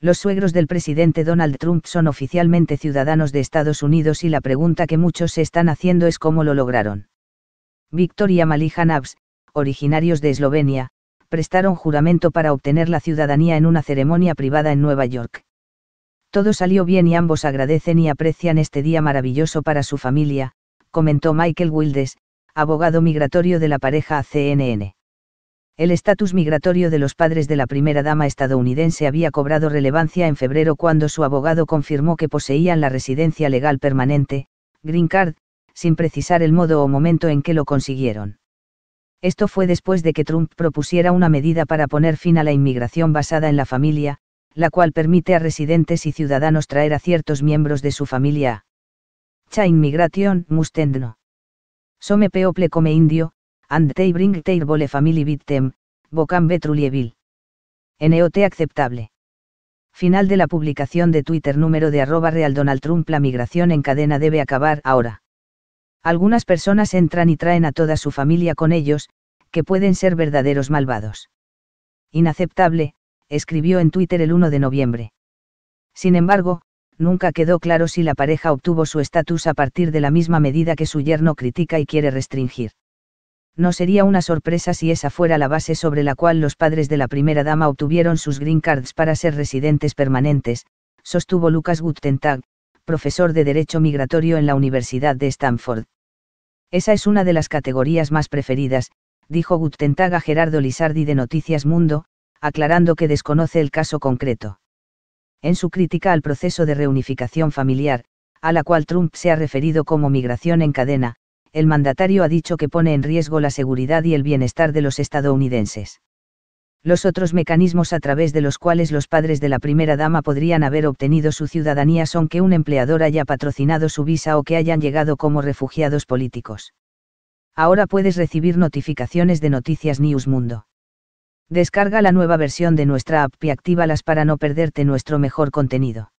Los suegros del presidente Donald Trump son oficialmente ciudadanos de Estados Unidos y la pregunta que muchos se están haciendo es cómo lo lograron. Victoria y originarios de Eslovenia, prestaron juramento para obtener la ciudadanía en una ceremonia privada en Nueva York. Todo salió bien y ambos agradecen y aprecian este día maravilloso para su familia, comentó Michael Wildes, abogado migratorio de la pareja a CNN. El estatus migratorio de los padres de la primera dama estadounidense había cobrado relevancia en febrero cuando su abogado confirmó que poseían la residencia legal permanente, Green Card, sin precisar el modo o momento en que lo consiguieron. Esto fue después de que Trump propusiera una medida para poner fin a la inmigración basada en la familia, la cual permite a residentes y ciudadanos traer a ciertos miembros de su familia. Cha inmigración mustendno. Some people come indio, and they bring their family with NOT aceptable. Final de la publicación de Twitter número de arroba real Donald Trump La migración en cadena debe acabar ahora. Algunas personas entran y traen a toda su familia con ellos, que pueden ser verdaderos malvados. Inaceptable, escribió en Twitter el 1 de noviembre. Sin embargo, nunca quedó claro si la pareja obtuvo su estatus a partir de la misma medida que su yerno critica y quiere restringir no sería una sorpresa si esa fuera la base sobre la cual los padres de la primera dama obtuvieron sus green cards para ser residentes permanentes, sostuvo Lucas Guttentag, profesor de Derecho Migratorio en la Universidad de Stanford. Esa es una de las categorías más preferidas, dijo Guttentag a Gerardo Lisardi de Noticias Mundo, aclarando que desconoce el caso concreto. En su crítica al proceso de reunificación familiar, a la cual Trump se ha referido como migración en cadena, el mandatario ha dicho que pone en riesgo la seguridad y el bienestar de los estadounidenses. Los otros mecanismos a través de los cuales los padres de la primera dama podrían haber obtenido su ciudadanía son que un empleador haya patrocinado su visa o que hayan llegado como refugiados políticos. Ahora puedes recibir notificaciones de Noticias News Mundo. Descarga la nueva versión de nuestra app y actívalas para no perderte nuestro mejor contenido.